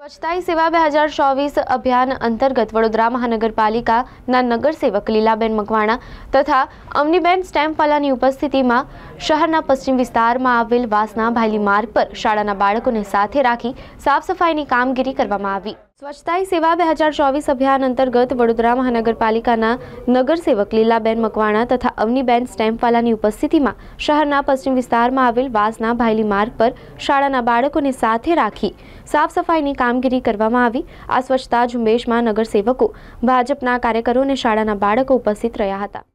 સ્વચ્છતા સેવા બે હજાર ચોવીસ અભિયાન અંતર્ગત વડોદરા મહાનગરપાલિકાના નગરસેવક લીલાબેન મકવાણા તથા અમનીબેન સ્ટેમ્પવાલાની ઉપસ્થિતિમાં શહેરના પશ્ચિમ વિસ્તારમાં આવેલ વાસના ભાયલી માર્ગ પર શાળાના બાળકોને સાથે રાખી સાફસફાઈની કામગીરી કરવામાં આવી સ્વચ્છતા સેવા બે હજાર ચોવીસ અભિયાન અંતર્ગત વડોદરા મહાનગરપાલિકાના નગરસેવક લીલાબેન મકવાણા તથા અવનીબેન સ્ટેમ્પવાલાની ઉપસ્થિતિમાં શહેરના પશ્ચિમ વિસ્તારમાં આવેલ વાસના ભાયલી માર્ગ પર શાળાના બાળકોને સાથે રાખી સાફ સફાઈની કામગીરી કરવામાં આવી આ સ્વચ્છતા ઝુંબેશમાં નગરસેવકો ભાજપના કાર્યકરો અને શાળાના બાળકો ઉપસ્થિત રહ્યા હતા